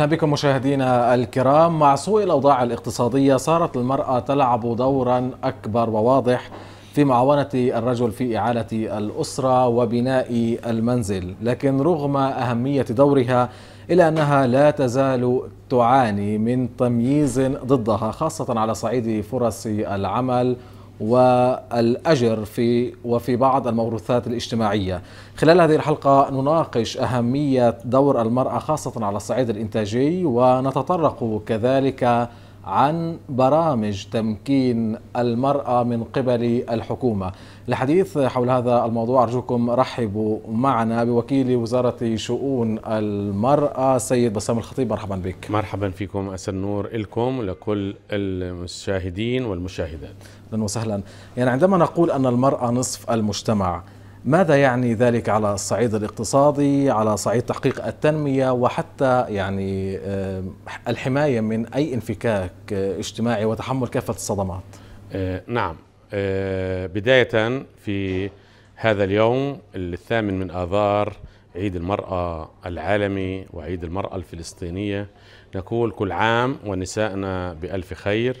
أهلا بكم مشاهدينا الكرام مع سوء الأوضاع الاقتصادية صارت المرأة تلعب دورا أكبر وواضح في معاونة الرجل في إعالة الأسرة وبناء المنزل لكن رغم أهمية دورها إلا أنها لا تزال تعاني من تمييز ضدها خاصة على صعيد فرص العمل والأجر في وفي بعض الموروثات الاجتماعية خلال هذه الحلقة نناقش أهمية دور المرأة خاصة على الصعيد الإنتاجي ونتطرق كذلك عن برامج تمكين المرأة من قبل الحكومة لحديث حول هذا الموضوع أرجوكم رحبوا معنا بوكيل وزارة شؤون المرأة سيد بسام الخطيب مرحبا بك مرحبا فيكم أسر نور لكم ولكل المشاهدين والمشاهدات أهلا وسهلا يعني عندما نقول أن المرأة نصف المجتمع ماذا يعني ذلك على الصعيد الاقتصادي على صعيد تحقيق التنمية وحتى يعني آه، الحماية من أي انفكاك اجتماعي وتحمل كافة الصدمات آه، نعم آه، بداية في هذا اليوم الثامن من آذار عيد المرأة العالمي وعيد المرأة الفلسطينية نقول كل عام ونسائنا بألف خير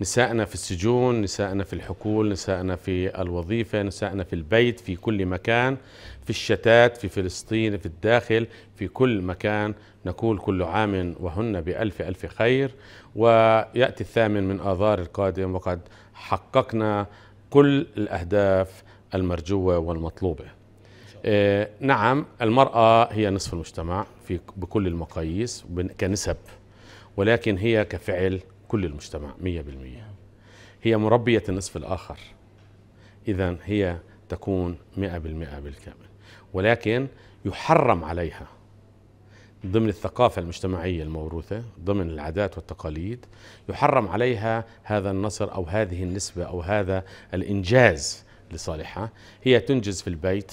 نسائنا في السجون نسائنا في الحقول نسائنا في الوظيفة نسائنا في البيت في كل مكان في الشتات في فلسطين في الداخل في كل مكان نقول كل عام وهن بألف ألف خير ويأتي الثامن من آذار القادم وقد حققنا كل الأهداف المرجوة والمطلوبة إيه، نعم المرأة هي نصف المجتمع في بكل المقاييس كنسب ولكن هي كفعل كل المجتمع مية بالمية هي مربية النصف الآخر إذا هي تكون مئة بالمئة بالكامل ولكن يحرم عليها ضمن الثقافة المجتمعية الموروثة ضمن العادات والتقاليد يحرم عليها هذا النصر أو هذه النسبة أو هذا الإنجاز لصالحها هي تنجز في البيت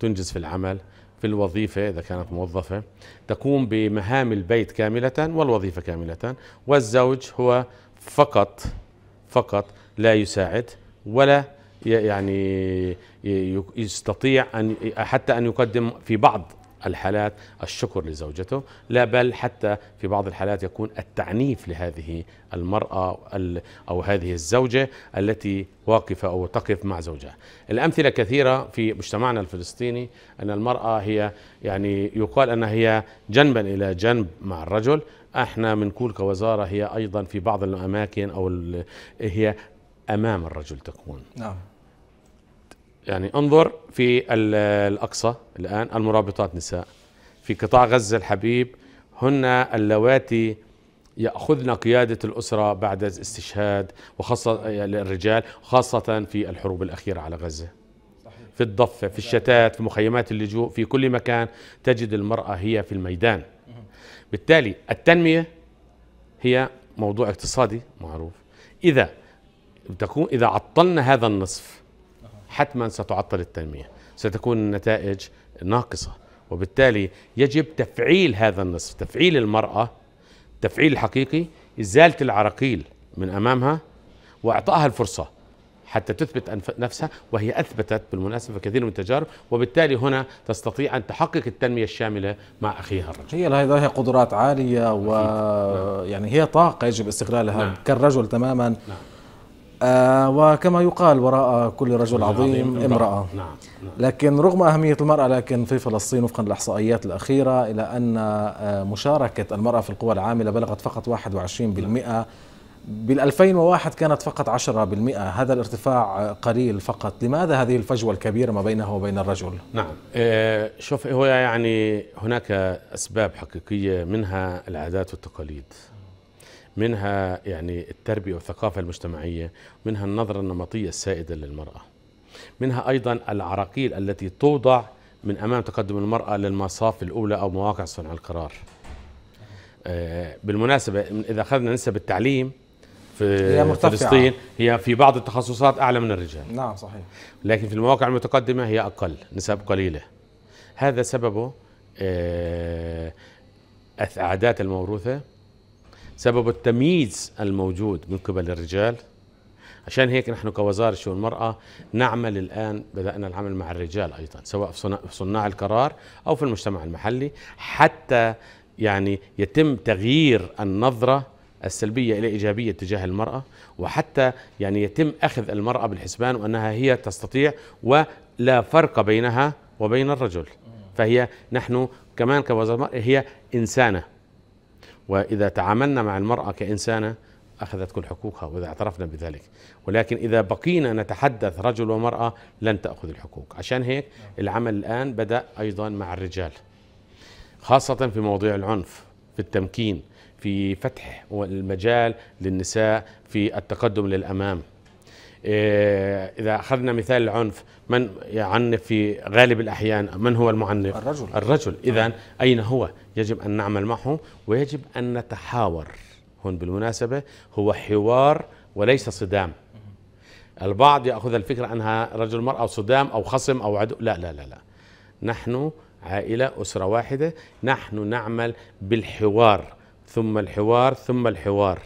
تنجز في العمل في الوظيفة إذا كانت موظفة تقوم بمهام البيت كاملة والوظيفة كاملة والزوج هو فقط فقط لا يساعد ولا يعني يستطيع أن حتى أن يقدم في بعض الحالات الشكر لزوجته لا بل حتى في بعض الحالات يكون التعنيف لهذه المرأة أو هذه الزوجة التي واقفة أو تقف مع زوجها الأمثلة كثيرة في مجتمعنا الفلسطيني أن المرأة هي يعني يقال أنها هي جنبا إلى جنب مع الرجل احنا بنقول كوزارة هي أيضا في بعض الأماكن أو هي أمام الرجل تكون نعم يعني انظر في الأقصى الآن المرابطات نساء في قطاع غزة الحبيب هن اللواتي يأخذن قيادة الأسرة بعد استشهاد وخاصة الرجال خاصة في الحروب الأخيرة على غزة صحيح. في الضفة في الشتات في مخيمات اللجوء في كل مكان تجد المرأة هي في الميدان بالتالي التنمية هي موضوع اقتصادي معروف إذا تكون إذا عطلنا هذا النصف حتما ستعطل التنميه ستكون النتائج ناقصه وبالتالي يجب تفعيل هذا النصف تفعيل المراه التفعيل الحقيقي ازاله العراقيل من امامها واعطائها الفرصه حتى تثبت نفسها وهي اثبتت بالمناسبه كثير من التجارب وبالتالي هنا تستطيع ان تحقق التنميه الشامله مع اخيها الرجل. هي لها هي قدرات عاليه و نعم. يعني هي طاقه يجب استغلالها نعم. كالرجل تماما نعم. آه وكما يقال وراء كل رجل عظيم امرأة نعم. نعم. لكن رغم أهمية المرأة لكن في فلسطين وفقا للإحصائيات الأخيرة إلى أن آه، مشاركة المرأة في القوى العاملة بلغت فقط 21% بال2001 كانت فقط 10% هذا الارتفاع قليل فقط لماذا هذه الفجوة الكبيرة ما بينه وبين الرجل نعم آه، شوف هو يعني هناك أسباب حقيقية منها العادات والتقاليد منها يعني التربية والثقافة المجتمعية منها النظرة النمطية السائدة للمرأة منها أيضا العراقيل التي توضع من أمام تقدم المرأة للمصاف الأولى أو مواقع صنع القرار آه، بالمناسبة إذا أخذنا نسب التعليم في هي مرتفعة. فلسطين هي في بعض التخصصات أعلى من الرجال نعم صحيح لكن في المواقع المتقدمة هي أقل نسب قليلة هذا سببه آه، العادات الموروثة سبب التمييز الموجود من قبل الرجال عشان هيك نحن كوزارة شؤون المرأة نعمل الآن بدأنا العمل مع الرجال أيضا سواء في صناع القرار أو في المجتمع المحلي حتى يعني يتم تغيير النظرة السلبية إلى إيجابية تجاه المرأة وحتى يعني يتم أخذ المرأة بالحسبان وأنها هي تستطيع ولا فرق بينها وبين الرجل فهي نحن كمان كوزارة هي إنسانة وإذا تعاملنا مع المرأة كإنسانة أخذت كل حقوقها وإذا اعترفنا بذلك ولكن إذا بقينا نتحدث رجل ومرأة لن تأخذ الحقوق عشان هيك العمل الآن بدأ أيضا مع الرجال خاصة في مواضيع العنف في التمكين في فتح المجال للنساء في التقدم للأمام إيه، إذا أخذنا مثال العنف من يعنف في غالب الأحيان من هو المعنف؟ الرجل الرجل إذا أين هو؟ يجب أن نعمل معه ويجب أن نتحاور هون بالمناسبة هو حوار وليس صدام البعض يأخذ الفكرة أنها رجل مرأة أو صدام أو خصم أو عدو لا لا لا لا نحن عائلة أسرة واحدة نحن نعمل بالحوار ثم الحوار ثم الحوار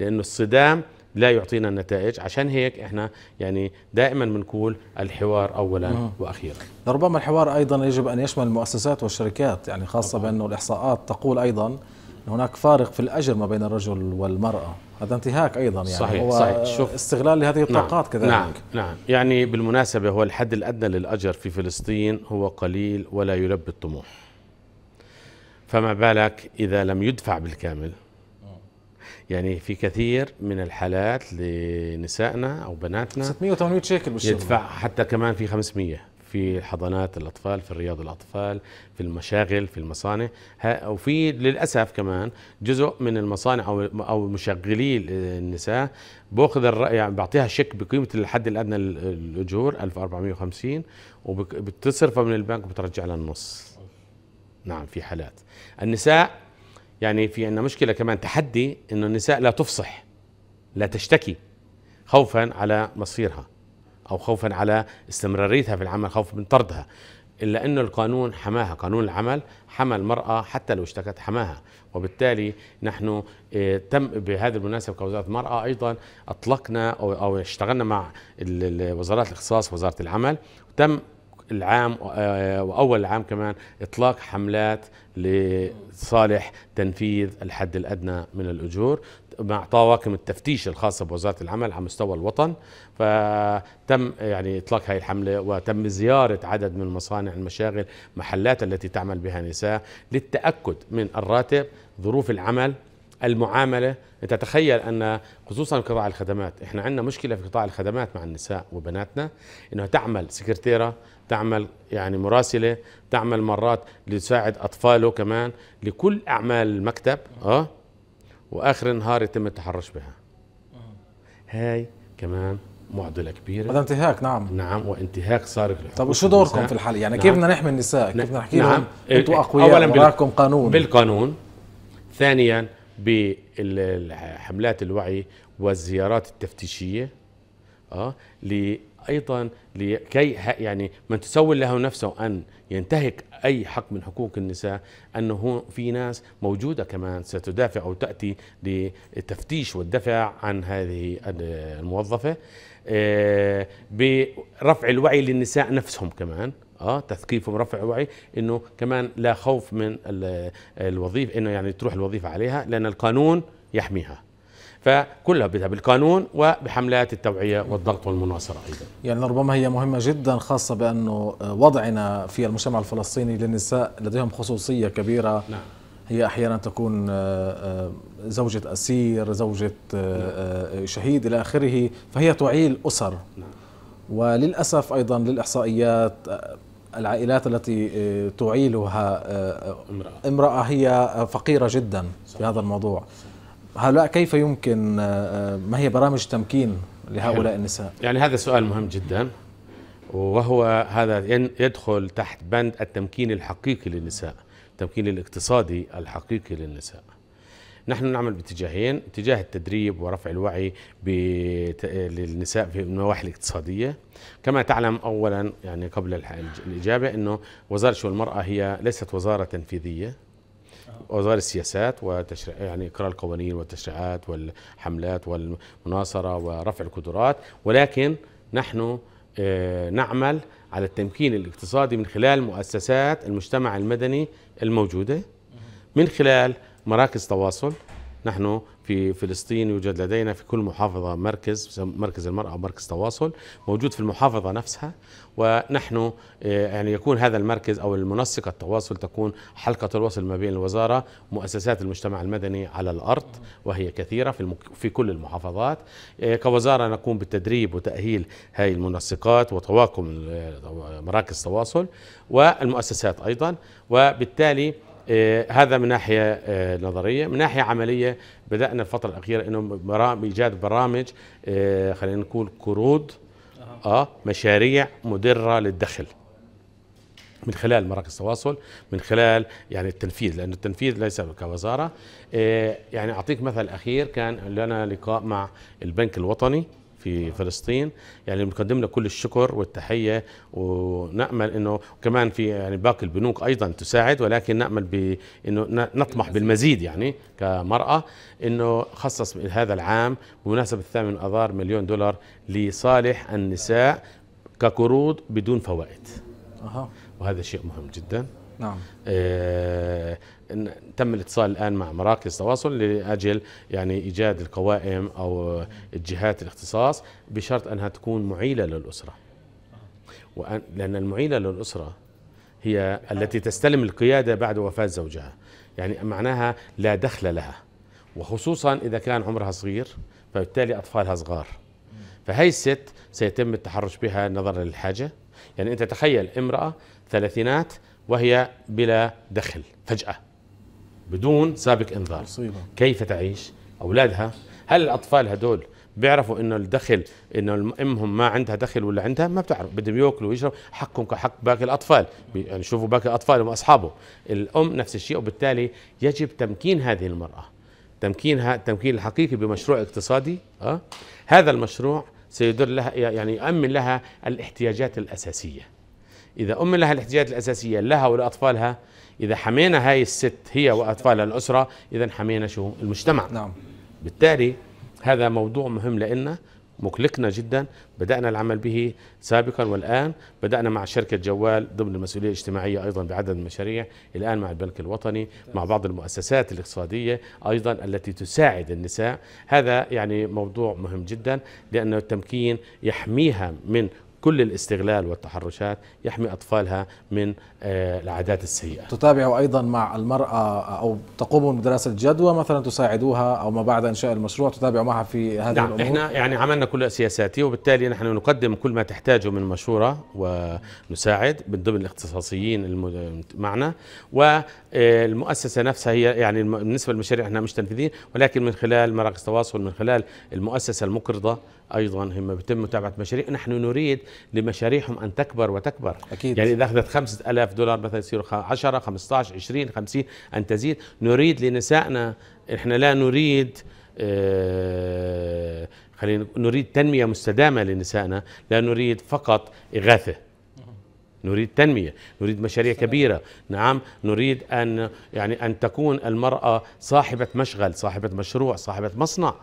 لأن الصدام لا يعطينا النتائج عشان هيك احنا يعني دائما بنقول الحوار اولا مم. واخيرا ربما الحوار ايضا يجب ان يشمل المؤسسات والشركات يعني خاصه طبعا. بانه الاحصاءات تقول ايضا هناك فارق في الاجر ما بين الرجل والمراه هذا انتهاك ايضا يعني صحيح هو صحيح شوف استغلال لهذه نعم، الطاقات نعم كذلك نعم نعم يعني بالمناسبه هو الحد الادنى للاجر في فلسطين هو قليل ولا يلبي الطموح فما بالك اذا لم يدفع بالكامل يعني في كثير من الحالات لنسائنا او بناتنا 680 شيكل بالشهر يدفع حتى كمان في 500 في حضانات الاطفال في رياض الاطفال في المشاغل في المصانع وفي للاسف كمان جزء من المصانع او او مشغلي النساء باخذ يعني بعطيها شيك بقيمه الحد الادنى الاجور 1450 وبتصرفها من البنك وبترجع لها النص نعم في حالات النساء يعني في عندنا مشكله كمان تحدي انه النساء لا تفصح لا تشتكي خوفا على مصيرها او خوفا على استمراريتها في العمل خوفا من طردها الا انه القانون حماها قانون العمل حمى المراه حتى لو اشتكت حماها وبالتالي نحن آه، تم بهذه المناسبه كوزاره المراه ايضا اطلقنا او او اشتغلنا مع وزارات الاختصاص وزاره العمل تم العام آه، واول العام كمان اطلاق حملات لصالح تنفيذ الحد الادنى من الاجور مع طواقم التفتيش الخاصه بوزاره العمل على مستوى الوطن فتم يعني اطلاق هذه الحمله وتم زياره عدد من المصانع المشاغل محلات التي تعمل بها نساء للتاكد من الراتب ظروف العمل المعامله انت تخيل ان خصوصا قطاع الخدمات احنا عندنا مشكله في قطاع الخدمات مع النساء وبناتنا انها تعمل سكرتيره تعمل يعني مراسلة تعمل مرات لتساعد أطفاله كمان لكل أعمال المكتب آه وآخر النهار يتم التحرش بها هاي كمان معضله كبيره هذا انتهاك نعم نعم وانتهاك صار للحقوق طب وشو دوركم في الحالة يعني نعم. كيف بدنا نحمي النساء كيف بدنا نحكي نعم. لهم إيه، انتم اقوياء اولا وراكم قانون بالقانون ثانيا بالحملات الوعي والزيارات التفتيشيه اه ايضا لكي يعني من تسول له نفسه ان ينتهك اي حق من حقوق النساء انه في ناس موجوده كمان ستدافع او تاتي للتفتيش والدفع عن هذه الموظفه آه، برفع الوعي للنساء نفسهم كمان اه تثقيفهم رفع وعي انه كمان لا خوف من الوظيفه انه يعني تروح الوظيفه عليها لان القانون يحميها فكلها بدها بالقانون وبحملات التوعية والضغط والمناصرة أيضا يعني ربما هي مهمة جدا خاصة بأنه وضعنا في المجتمع الفلسطيني للنساء لديهم خصوصية كبيرة نعم. هي أحيانا تكون آه، آه، زوجة أسير زوجة آه، شهيد إلى آخره فهي تعيل الأسر نعم. وللأسف أيضا للإحصائيات العائلات التي تعيلها امرأة, امرأة هي فقيرة جدا في هذا الموضوع هلا كيف يمكن آه، آه، ما هي برامج تمكين لهؤلاء النساء؟ يعني هذا سؤال مهم جدا وهو هذا يدخل تحت بند التمكين الحقيقي للنساء التمكين الاقتصادي الحقيقي للنساء نحن نعمل باتجاهين اتجاه التدريب ورفع الوعي للنساء في النواحي الاقتصادية كما تعلم أولا يعني قبل الإجابة أنه وزارة الشؤون المرأة هي ليست وزارة تنفيذية وزاره السياسات وتشريع يعني اقراء القوانين والتشريعات والحملات والمناصره ورفع القدرات ولكن نحن آه، نعمل على التمكين الاقتصادي من خلال مؤسسات المجتمع المدني الموجوده من خلال مراكز تواصل نحن في فلسطين يوجد لدينا في كل محافظة مركز مركز المرأة أو مركز تواصل موجود في المحافظة نفسها ونحن آه، يعني يكون هذا المركز أو المنسقة التواصل تكون حلقة الوصل ما بين الوزارة مؤسسات المجتمع المدني على الأرض وهي كثيرة في, المك... في كل المحافظات آه، كوزارة نقوم بالتدريب وتأهيل هذه المنسقات وتواكم آه، مراكز تواصل والمؤسسات أيضا وبالتالي آه، هذا من ناحيه آه، نظريه، من ناحيه عمليه بدانا الفتره الاخيره انه برامج ايجاد برامج آه، خلينا نقول قروض اه مشاريع مدره للدخل. من خلال مراكز التواصل من خلال يعني التنفيذ لأن التنفيذ ليس كوزارة يعني أعطيك مثل أخير كان لنا لقاء مع البنك الوطني في فلسطين يعني بنقدم له كل الشكر والتحيه ونامل انه كمان في يعني باقي البنوك ايضا تساعد ولكن نامل بانه نطمح بالمزيد يعني كمراه انه خصص هذا العام بمناسبه الثامن من اذار مليون دولار لصالح النساء كقروض بدون فوائد وهذا شيء مهم جدا نعم. آه، تم الاتصال الآن مع مراكز تواصل لأجل يعني إيجاد القوائم أو الجهات الاختصاص بشرط أنها تكون معيلة للأسرة وأن لأن المعيلة للأسرة هي التي تستلم القيادة بعد وفاة زوجها يعني معناها لا دخل لها وخصوصا إذا كان عمرها صغير فبالتالي أطفالها صغار فهي الست سيتم التحرش بها نظرا للحاجة يعني أنت تخيل امرأة ثلاثينات وهي بلا دخل فجأة بدون سابق انذار مصيبة. كيف تعيش اولادها هل الاطفال هدول بيعرفوا انه الدخل انه امهم ما عندها دخل ولا عندها ما بتعرف بدهم ياكلوا ويشربوا حقهم كحق باقي الاطفال يعني شوفوا باقي الاطفال هم اصحابه الام نفس الشيء وبالتالي يجب تمكين هذه المراه تمكينها التمكين الحقيقي بمشروع اقتصادي أه؟ هذا المشروع سيدر لها يعني يؤمن لها الاحتياجات الاساسيه إذا أم لها الاحتياجات الأساسية لها ولأطفالها إذا حمينا هاي الست هي وأطفالها الأسرة إذا حمينا شو المجتمع نعم بالتالي هذا موضوع مهم لنا مقلقنا جدا بدأنا العمل به سابقا والآن بدأنا مع شركة جوال ضمن المسؤولية الاجتماعية أيضا بعدد المشاريع الآن مع البنك الوطني مع بعض المؤسسات الاقتصادية أيضا التي تساعد النساء هذا يعني موضوع مهم جدا لأن التمكين يحميها من كل الاستغلال والتحرشات يحمي أطفالها من آه، العادات السيئة تتابع أيضا مع المرأة أو تقوم بدراسة جدوى مثلا تساعدوها أو ما بعد إنشاء المشروع تتابع معها في هذه نعم الأمور إحنا يعني عملنا كل سياساتي وبالتالي نحن نقدم كل ما تحتاجه من مشورة ونساعد من ضمن الاختصاصيين معنا والمؤسسة نفسها هي يعني بالنسبة للمشاريع احنا مش تنفيذيين ولكن من خلال مراكز تواصل من خلال المؤسسة المقرضة ايضا هم بيتم متابعه مشاريع نحن نريد لمشاريعهم ان تكبر وتكبر أكيد. يعني اذا اخذت 5000 دولار مثلا يصير 10 15 20 50 ان تزيد نريد لنسائنا احنا لا نريد آه خلينا نريد تنميه مستدامه لنسائنا لا نريد فقط اغاثه نريد تنمية نريد مشاريع كبيرة نعم نريد أن يعني أن تكون المرأة صاحبة مشغل صاحبة مشروع صاحبة مصنع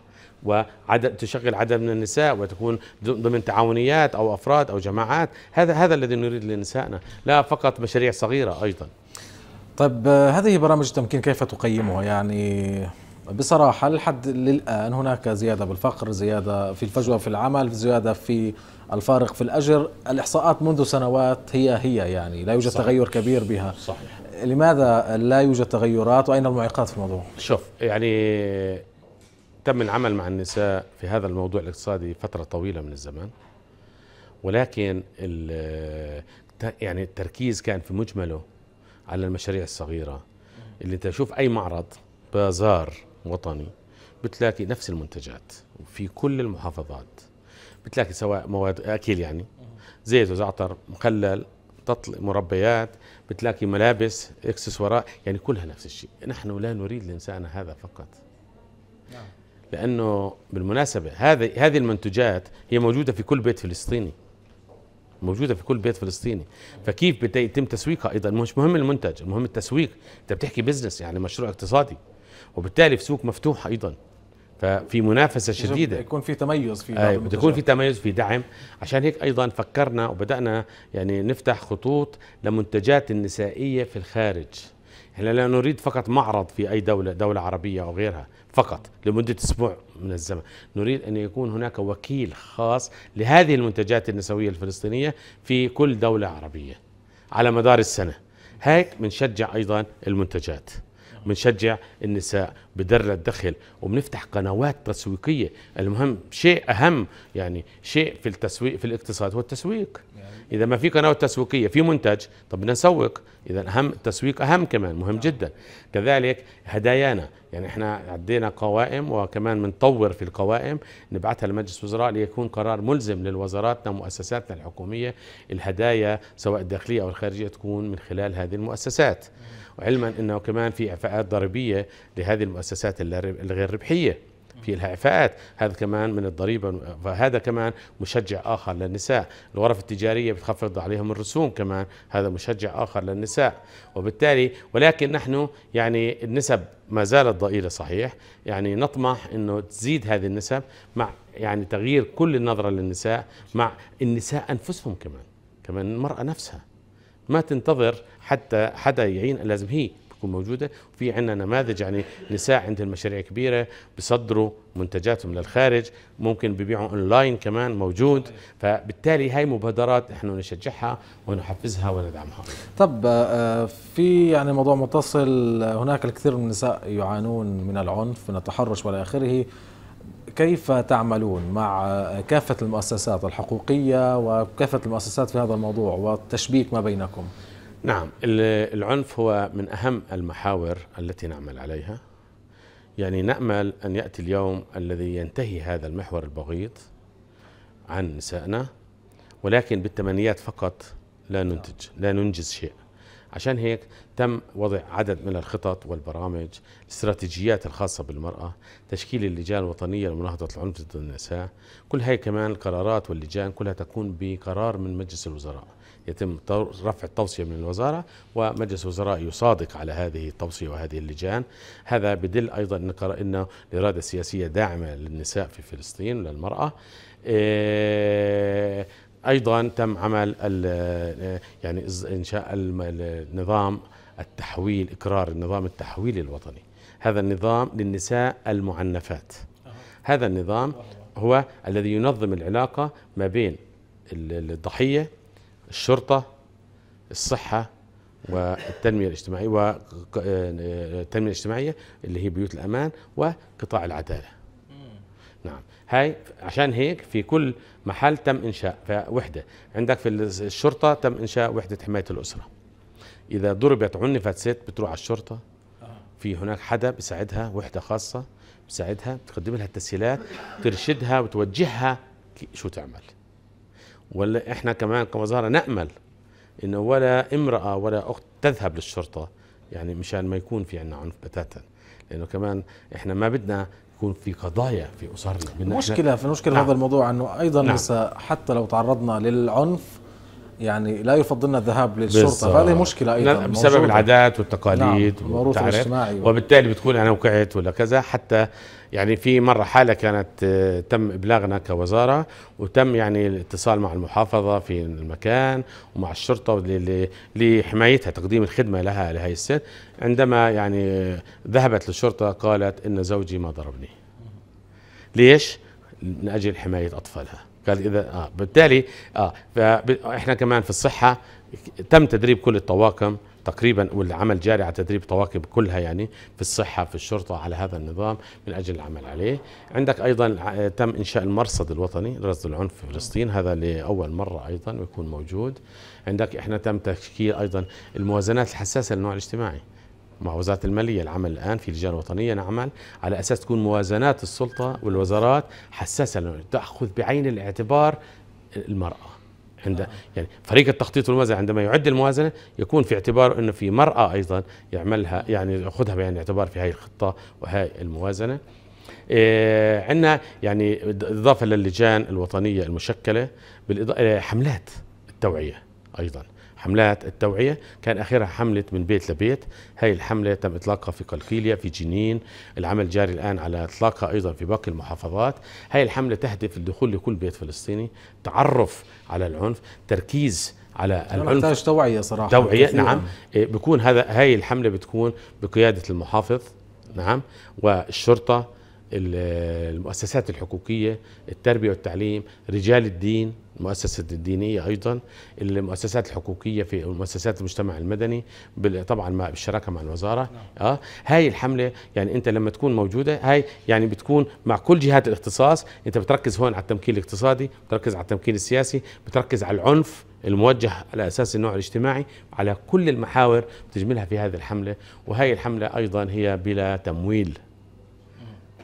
وعدد تشغل عدد من النساء وتكون ضمن تعاونيات او افراد او جماعات هذا هذا الذي نريد لنسائنا لا فقط مشاريع صغيره ايضا طيب آه، هذه برامج التمكين كيف تقيمها يعني بصراحة لحد للآن هناك زيادة بالفقر زيادة في الفجوة في العمل زيادة في الفارق في الأجر الإحصاءات منذ سنوات هي هي يعني لا يوجد صحيح. تغير كبير بها صحيح. لماذا لا يوجد تغيرات وأين المعيقات في الموضوع؟ شوف يعني تم العمل مع النساء في هذا الموضوع الاقتصادي فترة طويلة من الزمان ولكن يعني التركيز كان في مجمله على المشاريع الصغيرة اللي انت تشوف أي معرض بازار وطني بتلاقي نفس المنتجات في كل المحافظات بتلاقي سواء مواد أكل يعني زيت وزعتر مخلل تطل مربيات بتلاقي ملابس اكسسوارات يعني كلها نفس الشيء نحن لا نريد لإنسان هذا فقط نعم. لانه بالمناسبه هذه هذه المنتجات هي موجوده في كل بيت فلسطيني موجوده في كل بيت فلسطيني فكيف بيتم تسويقها ايضا مش مهم المنتج المهم التسويق انت بتحكي بزنس يعني مشروع اقتصادي وبالتالي في سوق مفتوح ايضا ففي منافسه شديده يكون في تميز في أي بده يكون في تميز في دعم عشان هيك ايضا فكرنا وبدانا يعني نفتح خطوط لمنتجات النسائيه في الخارج احنا لا نريد فقط معرض في اي دوله دوله عربيه او غيرها فقط لمدة أسبوع من الزمن نريد أن يكون هناك وكيل خاص لهذه المنتجات النسوية الفلسطينية في كل دولة عربية على مدار السنة هيك بنشجع أيضا المنتجات بنشجع النساء بدر الدخل وبنفتح قنوات تسويقية المهم شيء أهم يعني شيء في التسويق في الاقتصاد هو التسويق يعني إذا ما في قنوات تسويقية في منتج طب بدنا نسوق إذا أهم التسويق أهم كمان مهم نعم. جدا كذلك هدايانا يعني احنا عدينا قوائم وكمان بنطور في القوائم نبعثها لمجلس الوزراء ليكون قرار ملزم للوزاراتنا ومؤسساتنا الحكوميه الهدايا سواء الداخليه او الخارجيه تكون من خلال هذه المؤسسات وعلما انه كمان في اعفاءات ضريبيه لهذه المؤسسات الغير ربحيه في لها إعفاءات هذا كمان من الضريبة فهذا كمان مشجع آخر للنساء الغرف التجارية بتخفض عليهم الرسوم كمان هذا مشجع آخر للنساء وبالتالي ولكن نحن يعني النسب ما زالت ضئيلة صحيح يعني نطمح أنه تزيد هذه النسب مع يعني تغيير كل النظرة للنساء مع النساء أنفسهم كمان كمان المرأة نفسها ما تنتظر حتى حدا يعين لازم هي تكون موجوده وفي عندنا نماذج يعني نساء عندهم مشاريع كبيره بيصدروا منتجاتهم للخارج ممكن بيبيعوا اونلاين كمان موجود فبالتالي هاي مبادرات نحن نشجعها ونحفزها وندعمها طب آه، في يعني موضوع متصل هناك الكثير من النساء يعانون من العنف من التحرش والى اخره كيف تعملون مع كافة المؤسسات الحقوقية وكافة المؤسسات في هذا الموضوع والتشبيك ما بينكم؟ نعم العنف هو من أهم المحاور التي نعمل عليها يعني نأمل أن يأتي اليوم الذي ينتهي هذا المحور البغيض عن نسائنا ولكن بالتمنيات فقط لا ننتج لا ننجز شيء عشان هيك تم وضع عدد من الخطط والبرامج الاستراتيجيات الخاصة بالمرأة تشكيل اللجان الوطنية لمناهضة العنف ضد النساء كل هاي كمان القرارات واللجان كلها تكون بقرار من مجلس الوزراء يتم رفع التوصية من الوزارة ومجلس الوزراء يصادق على هذه التوصية وهذه اللجان هذا بدل أيضا أن الإرادة السياسية داعمة للنساء في فلسطين وللمرأة إيه، ايضا تم عمل يعني انشاء النظام التحويل اقرار النظام التحويلي الوطني هذا النظام للنساء المعنفات هذا النظام هو الذي ينظم العلاقه ما بين الضحيه الشرطه الصحه والتنميه الاجتماعيه والتنميه الاجتماعيه اللي هي بيوت الامان وقطاع العداله نعم هاي عشان هيك في كل محل تم انشاء وحده عندك في الشرطه تم انشاء وحده حمايه الاسره اذا ضربت عنفت ست بتروح على الشرطه آه. في هناك حدا بيساعدها وحده خاصه بيساعدها بتقدم لها التسهيلات ترشدها وتوجهها شو تعمل ولا احنا كمان كوزاره نامل انه ولا امراه ولا اخت تذهب للشرطه يعني مشان ما يكون في عندنا عنف بتاتا لانه كمان احنا ما بدنا يكون في قضايا في اسرنا مشكله في مشكله نعم. هذا الموضوع انه ايضا نعم. حتى لو تعرضنا للعنف يعني لا يفضلنا الذهاب للشرطه فهذه مشكله ايضا بسبب العادات والتقاليد نعم. الاجتماعي وبالتالي بتقول انا وقعت ولا كذا حتى يعني في مرة حالة كانت آه، تم إبلاغنا كوزارة وتم يعني الاتصال مع المحافظة في المكان ومع الشرطة لحمايتها تقديم الخدمة لها لهي الست عندما يعني ذهبت للشرطة قالت إن زوجي ما ضربني ليش؟ من أجل حماية أطفالها قال إذا آه بالتالي آه فإحنا كمان في الصحة تم تدريب كل الطواقم تقريبا والعمل جاري على تدريب طواقم كلها يعني في الصحه في الشرطه على هذا النظام من اجل العمل عليه عندك ايضا آه، تم انشاء المرصد الوطني لرصد العنف في فلسطين هذا لاول مره ايضا ويكون موجود عندك احنا تم تشكيل ايضا الموازنات الحساسه للنوع الاجتماعي مع وزارة المالية العمل الآن في لجان وطنية نعمل على أساس تكون موازنات السلطة والوزارات حساسة تأخذ بعين الاعتبار المرأة عند يعني فريق التخطيط والموازنه عندما يعد الموازنه يكون في اعتبار انه في مراه ايضا يعملها يعني ياخذها بعين الاعتبار في هذه الخطه وهي الموازنه إيه عندنا يعني اضافه للجان الوطنيه المشكله إيه، حملات التوعيه ايضا حملات التوعية كان آخرها حملة من بيت لبيت هاي الحملة تم إطلاقها في قلقيليا في جنين العمل جاري الآن على إطلاقها أيضا في باقي المحافظات هاي الحملة تهدف الدخول لكل بيت فلسطيني تعرف على العنف تركيز على العنف محتاج توعية صراحة توعية نعم إيه، بكون هذا هاي الحملة بتكون بقيادة المحافظ نعم والشرطة المؤسسات الحقوقية التربية والتعليم رجال الدين المؤسسة الدينية أيضا المؤسسات الحقوقية في مؤسسات المجتمع المدني طبعا مع بالشراكة مع الوزارة نعم. آه هاي الحملة يعني أنت لما تكون موجودة هاي يعني بتكون مع كل جهات الاختصاص أنت بتركز هون على التمكين الاقتصادي بتركز على التمكين السياسي بتركز على العنف الموجه على اساس النوع الاجتماعي على كل المحاور بتجملها في هذه الحمله وهي الحمله ايضا هي بلا تمويل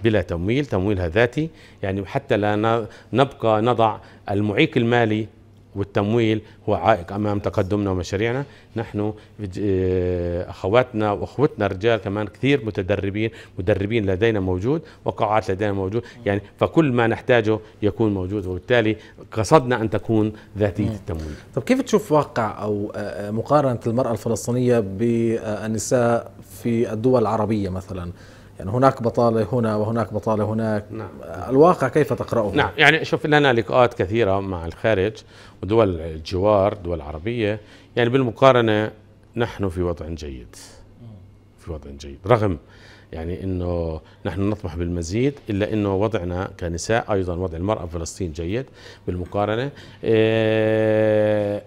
بلا تمويل تمويلها ذاتي يعني حتى لا نبقى نضع المعيق المالي والتمويل هو عائق امام تقدمنا ومشاريعنا نحن آه، اخواتنا واخوتنا الرجال كمان كثير متدربين مدربين لدينا موجود وقاعات لدينا موجود يعني فكل ما نحتاجه يكون موجود وبالتالي قصدنا ان تكون ذاتيه التمويل طب كيف تشوف واقع او آه، آه، مقارنه المراه الفلسطينيه بالنساء في الدول العربيه مثلا يعني هناك بطالة هنا وهناك بطالة هناك نعم. الواقع كيف تقرأه نعم يعني شوف لنا لقاءات كثيرة مع الخارج ودول الجوار دول عربية يعني بالمقارنة نحن في وضع جيد في وضع جيد رغم يعني انه نحن نطمح بالمزيد الا انه وضعنا كنساء ايضا وضع المراه في فلسطين جيد بالمقارنه إيه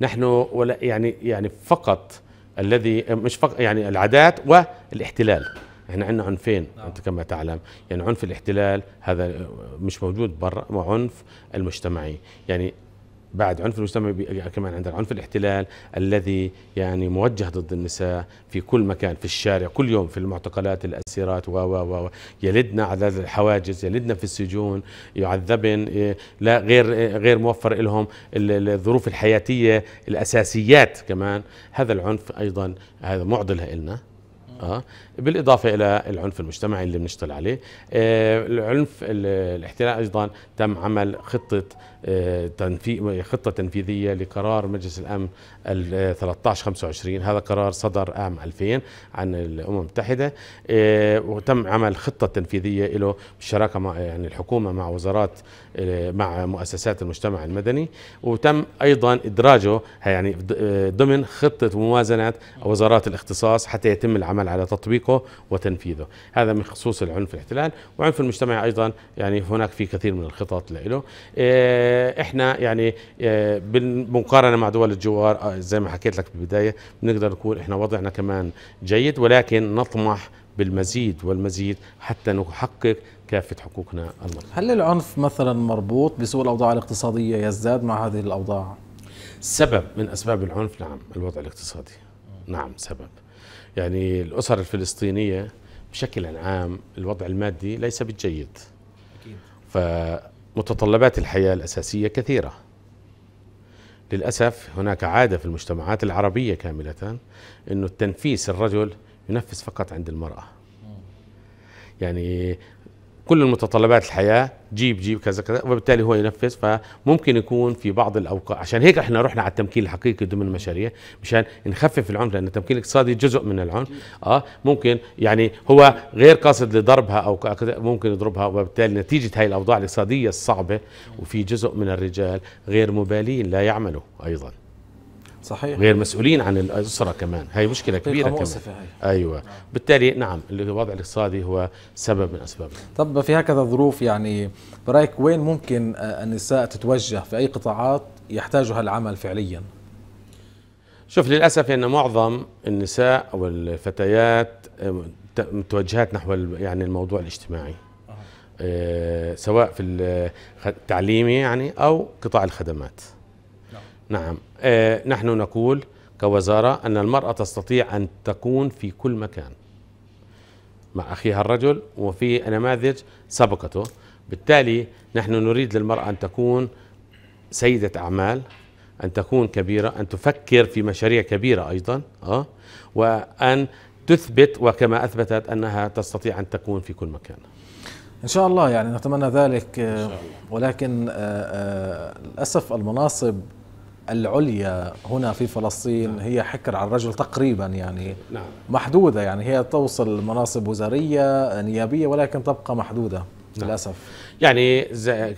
نحن ولا يعني يعني فقط الذي مش فقط يعني العادات والاحتلال احنا عندنا عنفين نعم. انت كما تعلم يعني عنف الاحتلال هذا مش موجود برا وعنف المجتمعي يعني بعد عنف المجتمع كمان عند عنف الاحتلال الذي يعني موجه ضد النساء في كل مكان في الشارع كل يوم في المعتقلات الاسيرات و و و يلدنا على الحواجز يلدنا في السجون يعذبن إيه، لا غير إيه، غير موفر لهم الظروف الحياتيه الاساسيات كمان هذا العنف ايضا هذا معضله لنا اه بالإضافة إلى العنف المجتمعي اللي بنشتغل عليه آه، العنف الاحتلال أيضا تم عمل خطة آه، تنفيذ خطة تنفيذية لقرار مجلس الأمن 1325 هذا قرار صدر عام 2000 عن الأمم المتحدة آه، وتم عمل خطة تنفيذية له بالشراكة مع يعني الحكومة مع وزارات مع مؤسسات المجتمع المدني وتم أيضا إدراجه يعني ضمن خطة موازنة وزارات الاختصاص حتى يتم العمل على تطبيقه تطبيقه وتنفيذه هذا من خصوص العنف الاحتلال وعنف المجتمع أيضا يعني هناك في كثير من الخطط له إيه، إحنا يعني إيه، بالمقارنة مع دول الجوار آه، زي ما حكيت لك في البداية بنقدر نقول إحنا وضعنا كمان جيد ولكن نطمح بالمزيد والمزيد حتى نحقق كافة حقوقنا المطلوبة هل العنف مثلا مربوط بسوء الأوضاع الاقتصادية يزداد مع هذه الأوضاع؟ سبب من أسباب العنف نعم الوضع الاقتصادي نعم سبب يعني الأسر الفلسطينية بشكل عام الوضع المادي ليس بالجيد فمتطلبات الحياة الأساسية كثيرة للأسف هناك عادة في المجتمعات العربية كاملة أنه التنفيس الرجل ينفس فقط عند المرأة يعني كل المتطلبات الحياه جيب جيب كذا كذا وبالتالي هو ينفذ فممكن يكون في بعض الاوقات عشان هيك احنا رحنا على التمكين الحقيقي ضمن المشاريع مشان نخفف العنف لان التمكين الاقتصادي جزء من العنف اه ممكن يعني هو غير قاصد لضربها او ممكن يضربها وبالتالي نتيجه هاي الاوضاع الاقتصاديه الصعبه وفي جزء من الرجال غير مبالين لا يعملوا ايضا صحيح غير مسؤولين عن الاسره كمان هي مشكله كبيره كمان هاي. ايوه بالتالي نعم الوضع الاقتصادي هو سبب من اسباب طب في هكذا ظروف يعني برايك وين ممكن النساء تتوجه في اي قطاعات يحتاجها العمل فعليا شوف للاسف ان معظم النساء والفتيات متوجهات نحو يعني الموضوع الاجتماعي أه. سواء في التعليمي يعني او قطاع الخدمات نعم آه، نحن نقول كوزارة أن المرأة تستطيع أن تكون في كل مكان مع أخيها الرجل وفي نماذج سبقته بالتالي نحن نريد للمرأة أن تكون سيدة أعمال أن تكون كبيرة أن تفكر في مشاريع كبيرة أيضا أه؟ وأن تثبت وكما أثبتت أنها تستطيع أن تكون في كل مكان إن شاء الله يعني نتمنى ذلك آه، إن شاء الله. ولكن آه، للأسف المناصب العليا هنا في فلسطين نعم. هي حكر على الرجل تقريبا يعني نعم. محدودة يعني هي توصل مناصب وزارية نيابية ولكن تبقى محدودة نعم. للأسف يعني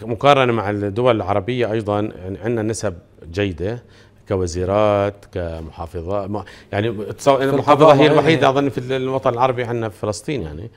مقارنة مع الدول العربية أيضا عندنا نسب جيدة كوزيرات كمحافظات يعني المحافظة هي إيه؟ الوحيدة أظن في الوطن العربي عندنا في فلسطين يعني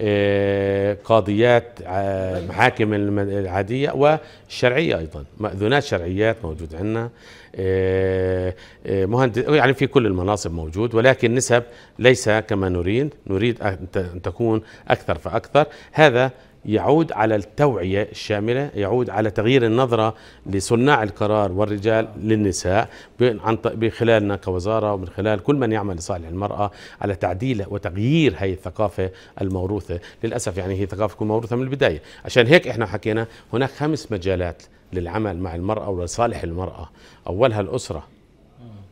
آه، قاضيات آه، محاكم العادية والشرعية أيضا مأذونات شرعيات موجود عندنا آه، مهندس يعني في كل المناصب موجود ولكن نسب ليس كما نريد نريد أن تكون أكثر فأكثر هذا يعود على التوعية الشاملة يعود على تغيير النظرة لصناع القرار والرجال للنساء عن خلالنا كوزارة ومن خلال كل من يعمل لصالح المرأة على تعديل وتغيير هي الثقافة الموروثة للأسف يعني هي ثقافة تكون موروثة من البداية عشان هيك احنا حكينا هناك خمس مجالات للعمل مع المرأة ولصالح المرأة أولها الأسرة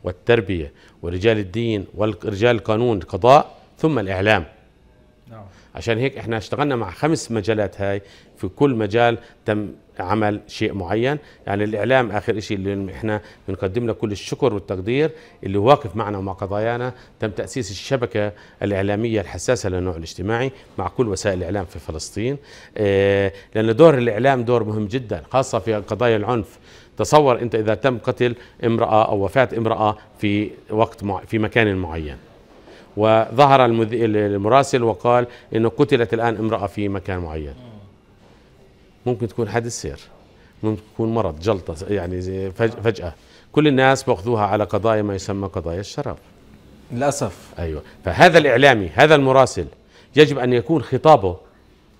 والتربية ورجال الدين ورجال القانون القضاء ثم الإعلام نعم. عشان هيك احنا اشتغلنا مع خمس مجالات هاي في كل مجال تم عمل شيء معين يعني الاعلام اخر شيء اللي احنا بنقدم له كل الشكر والتقدير اللي واقف معنا ومع قضايانا تم تاسيس الشبكه الاعلاميه الحساسه للنوع الاجتماعي مع كل وسائل الاعلام في فلسطين آه، لان دور الاعلام دور مهم جدا خاصه في قضايا العنف تصور انت اذا تم قتل امراه او وفاه امراه في وقت في مكان معين وظهر المراسل وقال انه قتلت الان امراه في مكان معين ممكن تكون حادث سير ممكن تكون مرض جلطه يعني فجاه كل الناس باخذوها على قضايا ما يسمى قضايا الشراب للاسف ايوه فهذا الاعلامي هذا المراسل يجب ان يكون خطابه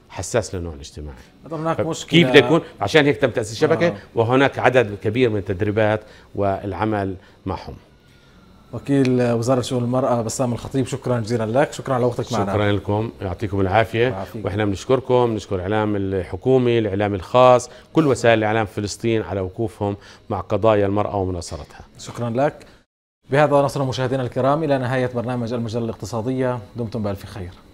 حساس للنوع الاجتماعي هناك مشكله كيف بده يكون عشان هيك تم تاسيس شبكه آه. وهناك عدد كبير من التدريبات والعمل معهم وكيل وزاره شؤون المراه بسام الخطيب شكرا جزيلا لك شكرا على وقتك معنا شكرا لكم يعطيكم العافيه عافيك. واحنا بنشكركم نشكر الاعلام الحكومي الاعلام الخاص كل وسائل الاعلام في فلسطين على وقوفهم مع قضايا المراه ومناصرتها شكرا لك بهذا نصل مشاهدينا الكرام الى نهايه برنامج المجله الاقتصاديه دمتم بالف خير